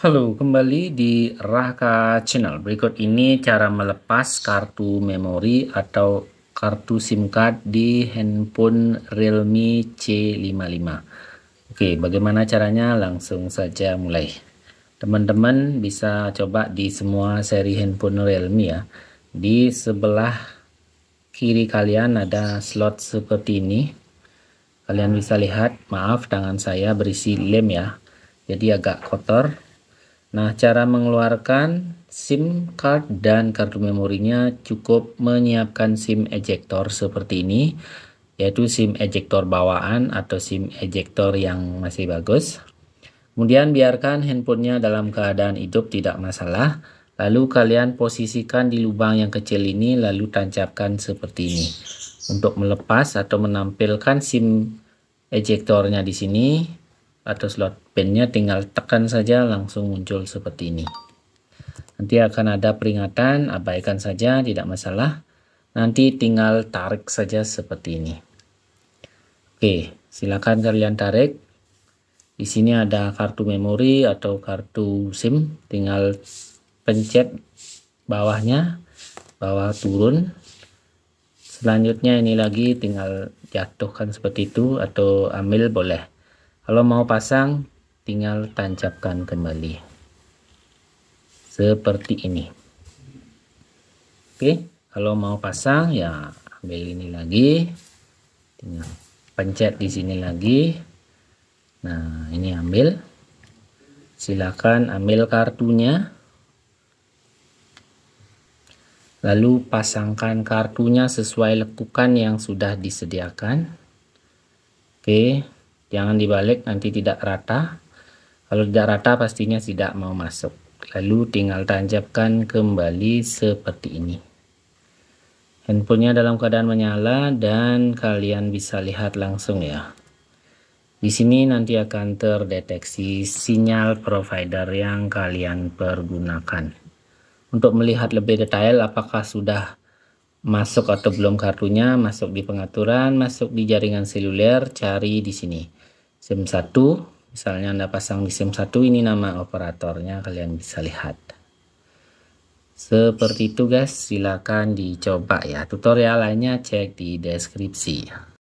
Halo, kembali di Raka Channel. Berikut ini cara melepas kartu memori atau kartu SIM card di handphone Realme C55. Oke, bagaimana caranya? Langsung saja mulai. Teman-teman bisa coba di semua seri handphone Realme ya. Di sebelah kiri kalian ada slot seperti ini. Kalian bisa lihat, maaf tangan saya berisi lem ya. Jadi agak kotor, Nah, cara mengeluarkan SIM card dan kartu memorinya cukup menyiapkan SIM ejector seperti ini, yaitu SIM ejector bawaan atau SIM ejector yang masih bagus. Kemudian biarkan handphonenya dalam keadaan hidup tidak masalah. Lalu kalian posisikan di lubang yang kecil ini lalu tancapkan seperti ini. Untuk melepas atau menampilkan SIM ejectornya di sini, atau slot pennya tinggal tekan saja langsung muncul seperti ini nanti akan ada peringatan abaikan saja tidak masalah nanti tinggal tarik saja seperti ini oke silakan kalian tarik di sini ada kartu memori atau kartu SIM tinggal pencet bawahnya bawah turun selanjutnya ini lagi tinggal jatuhkan seperti itu atau ambil boleh kalau mau pasang, tinggal tancapkan kembali. Seperti ini. Oke, kalau mau pasang ya ambil ini lagi. Tinggal pencet di sini lagi. Nah, ini ambil. Silakan ambil kartunya. Lalu pasangkan kartunya sesuai lekukan yang sudah disediakan. Oke jangan dibalik nanti tidak rata kalau tidak rata pastinya tidak mau masuk lalu tinggal tancapkan kembali seperti ini handphonenya dalam keadaan menyala dan kalian bisa lihat langsung ya di sini nanti akan terdeteksi sinyal provider yang kalian pergunakan. Untuk melihat lebih detail apakah sudah masuk atau belum kartunya, masuk di pengaturan, masuk di jaringan seluler, cari di sini. SIM 1 misalnya Anda pasang di SIM 1 ini nama operatornya kalian bisa lihat seperti itu guys silakan dicoba ya tutorial lainnya cek di deskripsi